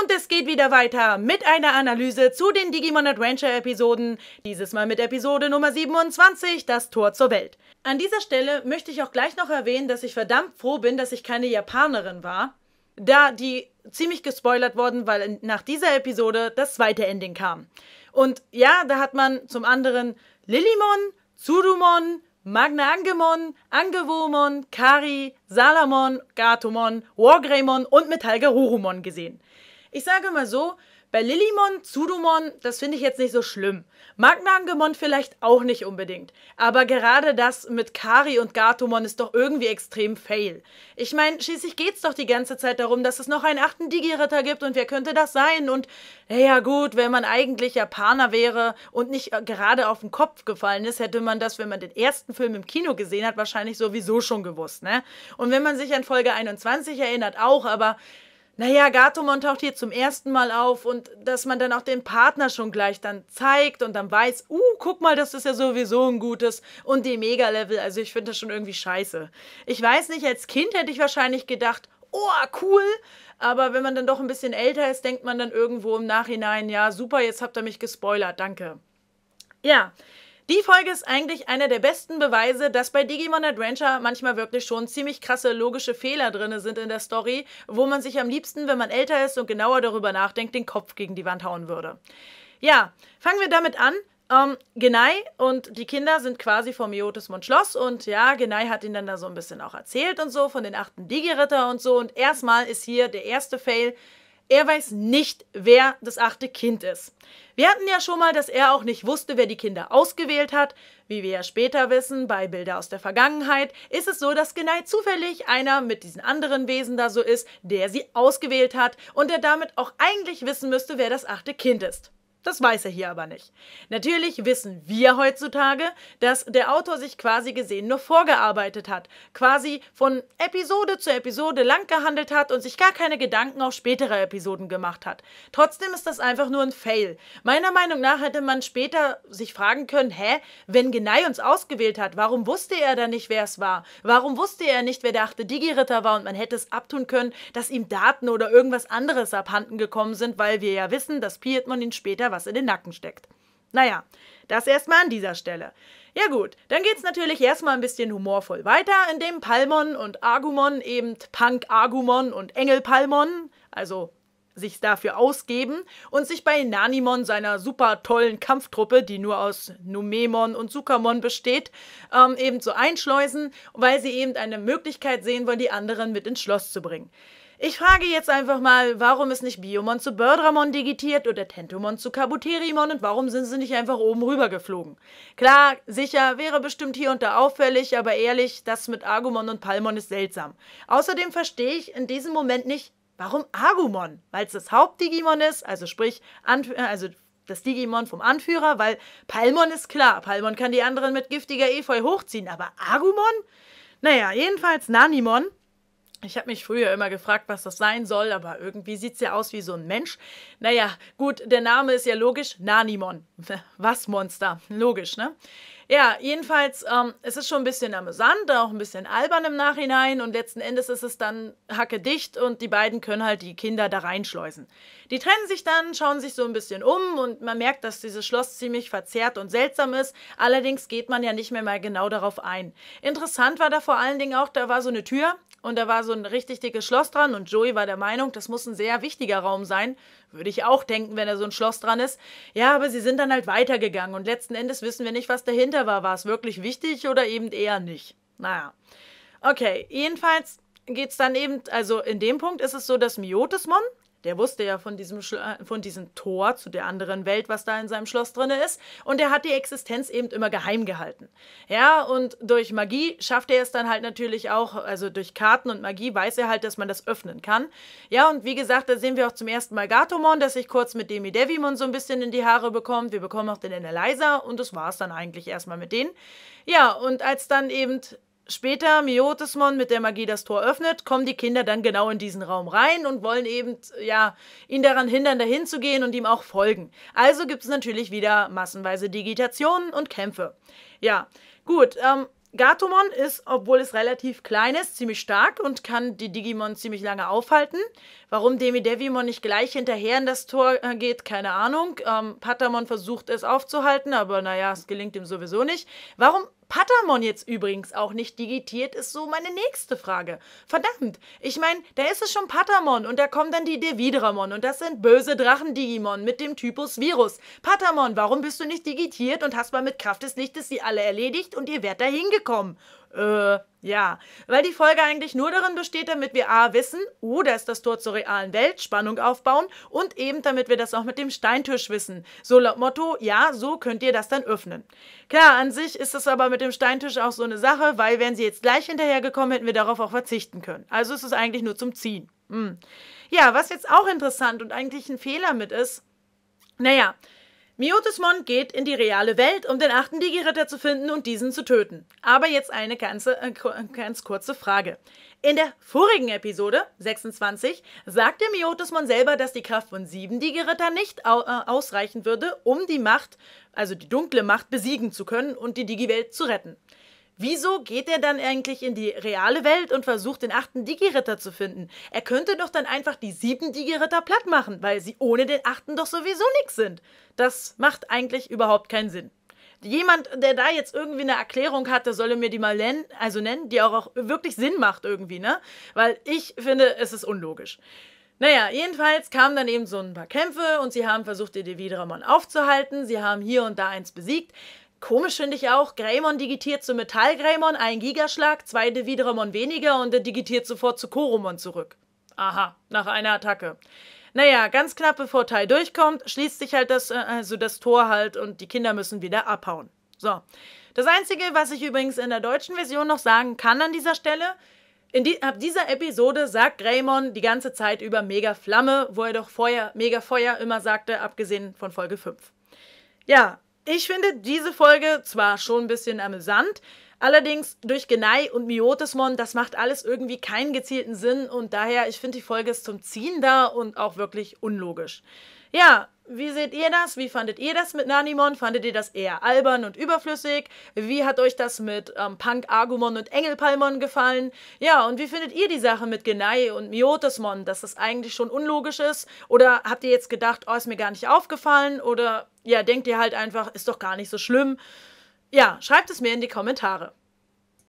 Und es geht wieder weiter mit einer Analyse zu den Digimon Adventure Episoden, dieses Mal mit Episode Nummer 27, das Tor zur Welt. An dieser Stelle möchte ich auch gleich noch erwähnen, dass ich verdammt froh bin, dass ich keine Japanerin war, da die ziemlich gespoilert wurden, weil nach dieser Episode das zweite Ending kam. Und ja, da hat man zum anderen Lilimon, Tsurumon, Magna Angemon, Angewomon, Kari, Salamon, Gatomon, Wargreymon und Metallgerurumon gesehen. Ich sage mal so, bei Lillimon, Zudomon, das finde ich jetzt nicht so schlimm. Magnagemon vielleicht auch nicht unbedingt. Aber gerade das mit Kari und Gatomon ist doch irgendwie extrem fail. Ich meine, schließlich geht's doch die ganze Zeit darum, dass es noch einen achten Digi-Ritter gibt und wer könnte das sein? Und naja gut, wenn man eigentlich Japaner wäre und nicht äh, gerade auf den Kopf gefallen ist, hätte man das, wenn man den ersten Film im Kino gesehen hat, wahrscheinlich sowieso schon gewusst, ne? Und wenn man sich an Folge 21 erinnert, auch, aber naja, Gatomon taucht hier zum ersten Mal auf und dass man dann auch den Partner schon gleich dann zeigt und dann weiß, uh, guck mal, das ist ja sowieso ein gutes und die Mega-Level, also ich finde das schon irgendwie scheiße. Ich weiß nicht, als Kind hätte ich wahrscheinlich gedacht, oh, cool, aber wenn man dann doch ein bisschen älter ist, denkt man dann irgendwo im Nachhinein, ja, super, jetzt habt ihr mich gespoilert, danke. Ja, die Folge ist eigentlich einer der besten Beweise, dass bei Digimon Adventure manchmal wirklich schon ziemlich krasse logische Fehler drin sind in der Story, wo man sich am liebsten, wenn man älter ist und genauer darüber nachdenkt, den Kopf gegen die Wand hauen würde. Ja, fangen wir damit an. Ähm, Genai und die Kinder sind quasi vom Miotismund Schloss und ja, Genai hat ihnen dann da so ein bisschen auch erzählt und so von den achten Digi-Ritter und so und erstmal ist hier der erste Fail, er weiß nicht, wer das achte Kind ist. Wir hatten ja schon mal, dass er auch nicht wusste, wer die Kinder ausgewählt hat. Wie wir ja später wissen, bei Bilder aus der Vergangenheit, ist es so, dass genau zufällig einer mit diesen anderen Wesen da so ist, der sie ausgewählt hat und der damit auch eigentlich wissen müsste, wer das achte Kind ist. Das weiß er hier aber nicht. Natürlich wissen wir heutzutage, dass der Autor sich quasi gesehen nur vorgearbeitet hat, quasi von Episode zu Episode lang gehandelt hat und sich gar keine Gedanken auf spätere Episoden gemacht hat. Trotzdem ist das einfach nur ein Fail. Meiner Meinung nach hätte man später sich fragen können, hä, wenn Genai uns ausgewählt hat, warum wusste er dann nicht, wer es war? Warum wusste er nicht, wer der achte Digi-Ritter war und man hätte es abtun können, dass ihm Daten oder irgendwas anderes abhanden gekommen sind, weil wir ja wissen, dass Piedmon ihn später was in den Nacken steckt. Naja, das erstmal an dieser Stelle. Ja gut, dann geht's natürlich erstmal ein bisschen humorvoll weiter, indem Palmon und Argumon eben Punk Argumon und Engel Palmon, also sich dafür ausgeben und sich bei Nanimon, seiner super tollen Kampftruppe, die nur aus Numemon und Sukamon besteht, ähm, eben so einschleusen, weil sie eben eine Möglichkeit sehen wollen, die anderen mit ins Schloss zu bringen. Ich frage jetzt einfach mal, warum ist nicht Biomon zu Bördramon digitiert oder Tentomon zu Kabuterimon und warum sind sie nicht einfach oben rüber geflogen? Klar, sicher, wäre bestimmt hier und da auffällig, aber ehrlich, das mit Argumon und Palmon ist seltsam. Außerdem verstehe ich in diesem Moment nicht, warum Argumon? Weil es das Haupt-Digimon ist, also sprich, Anf äh, also das Digimon vom Anführer, weil Palmon ist klar, Palmon kann die anderen mit giftiger Efeu hochziehen, aber Argumon? Naja, jedenfalls Nanimon ich habe mich früher immer gefragt, was das sein soll, aber irgendwie sieht es ja aus wie so ein Mensch. Naja, gut, der Name ist ja logisch. Nanimon. Was Monster. Logisch, ne? Ja, jedenfalls, ähm, es ist schon ein bisschen amüsant, auch ein bisschen albern im Nachhinein und letzten Endes ist es dann hacke dicht und die beiden können halt die Kinder da reinschleusen. Die trennen sich dann, schauen sich so ein bisschen um und man merkt, dass dieses Schloss ziemlich verzerrt und seltsam ist. Allerdings geht man ja nicht mehr mal genau darauf ein. Interessant war da vor allen Dingen auch, da war so eine Tür, und da war so ein richtig dickes Schloss dran und Joey war der Meinung, das muss ein sehr wichtiger Raum sein. Würde ich auch denken, wenn da so ein Schloss dran ist. Ja, aber sie sind dann halt weitergegangen und letzten Endes wissen wir nicht, was dahinter dahinter war, war es wirklich wichtig oder eben eher nicht. Naja. Okay, jedenfalls geht es dann eben, also in dem Punkt ist es so, dass Miotismon, der wusste ja von diesem, äh, von diesem Tor zu der anderen Welt, was da in seinem Schloss drin ist. Und er hat die Existenz eben immer geheim gehalten. Ja, und durch Magie schafft er es dann halt natürlich auch, also durch Karten und Magie weiß er halt, dass man das öffnen kann. Ja, und wie gesagt, da sehen wir auch zum ersten Mal Gatomon, dass sich kurz mit Demi Devimon so ein bisschen in die Haare bekommt. Wir bekommen auch den Analyzer und das war es dann eigentlich erstmal mit denen. Ja, und als dann eben Später Miotismon mit der Magie das Tor öffnet, kommen die Kinder dann genau in diesen Raum rein und wollen eben, ja, ihn daran hindern, dahin zu gehen und ihm auch folgen. Also gibt es natürlich wieder massenweise Digitationen und Kämpfe. Ja, gut, ähm, Gatomon ist, obwohl es relativ klein ist, ziemlich stark und kann die Digimon ziemlich lange aufhalten. Warum Demidevimon nicht gleich hinterher in das Tor äh, geht, keine Ahnung. Ähm, Patamon versucht es aufzuhalten, aber naja, es gelingt ihm sowieso nicht. Warum Patamon jetzt übrigens auch nicht digitiert, ist so meine nächste Frage. Verdammt, ich meine, da ist es schon Patamon und da kommen dann die Devidramon und das sind böse Drachen-Digimon mit dem Typus Virus. Patamon, warum bist du nicht digitiert und hast mal mit Kraft des Lichtes sie alle erledigt und ihr werdet da hingekommen? Äh, ja, weil die Folge eigentlich nur darin besteht, damit wir A wissen, oh, da ist das Tor zur realen Welt, Spannung aufbauen und eben damit wir das auch mit dem Steintisch wissen. So laut Motto, ja, so könnt ihr das dann öffnen. Klar, an sich ist das aber mit dem Steintisch auch so eine Sache, weil wären sie jetzt gleich hinterhergekommen, hätten wir darauf auch verzichten können. Also ist es eigentlich nur zum Ziehen. Hm. Ja, was jetzt auch interessant und eigentlich ein Fehler mit ist, naja, Miotismon geht in die reale Welt, um den achten Digi-Ritter zu finden und diesen zu töten. Aber jetzt eine ganze, äh, äh ganz kurze Frage. In der vorigen Episode, 26, sagte Miotismon selber, dass die Kraft von sieben Digi-Ritter nicht au äh, ausreichen würde, um die Macht, also die dunkle Macht, besiegen zu können und die Digi-Welt zu retten. Wieso geht er dann eigentlich in die reale Welt und versucht, den achten Digi-Ritter zu finden? Er könnte doch dann einfach die sieben Digi-Ritter platt machen, weil sie ohne den achten doch sowieso nichts sind. Das macht eigentlich überhaupt keinen Sinn. Jemand, der da jetzt irgendwie eine Erklärung hat, der solle mir die mal nennen, also nennen, die auch, auch wirklich Sinn macht irgendwie, ne? Weil ich finde, es ist unlogisch. Naja, jedenfalls kamen dann eben so ein paar Kämpfe und sie haben versucht, die Devidramon aufzuhalten. Sie haben hier und da eins besiegt. Komisch finde ich auch, Greymon digitiert zu Metall-Greymon einen Gigaschlag, zwei Devidramon weniger und er digitiert sofort zu Koromon zurück. Aha, nach einer Attacke. Naja, ganz knapp bevor Teil durchkommt, schließt sich halt das, äh, also das Tor halt und die Kinder müssen wieder abhauen. So. Das Einzige, was ich übrigens in der deutschen Version noch sagen kann an dieser Stelle, in die, ab dieser Episode sagt Greymon die ganze Zeit über Mega Flamme, wo er doch vorher Mega Feuer immer sagte, abgesehen von Folge 5. Ja, ich finde diese Folge zwar schon ein bisschen amüsant, allerdings durch Genei und Miotismon, das macht alles irgendwie keinen gezielten Sinn und daher, ich finde die Folge ist zum Ziehen da und auch wirklich unlogisch. Ja, wie seht ihr das? Wie fandet ihr das mit Nanimon? Fandet ihr das eher albern und überflüssig? Wie hat euch das mit ähm, Punk Argumon und Engelpalmon gefallen? Ja, und wie findet ihr die Sache mit Genei und Miotismon, dass das eigentlich schon unlogisch ist? Oder habt ihr jetzt gedacht, oh, ist mir gar nicht aufgefallen? Oder ja, denkt ihr halt einfach, ist doch gar nicht so schlimm. Ja, schreibt es mir in die Kommentare.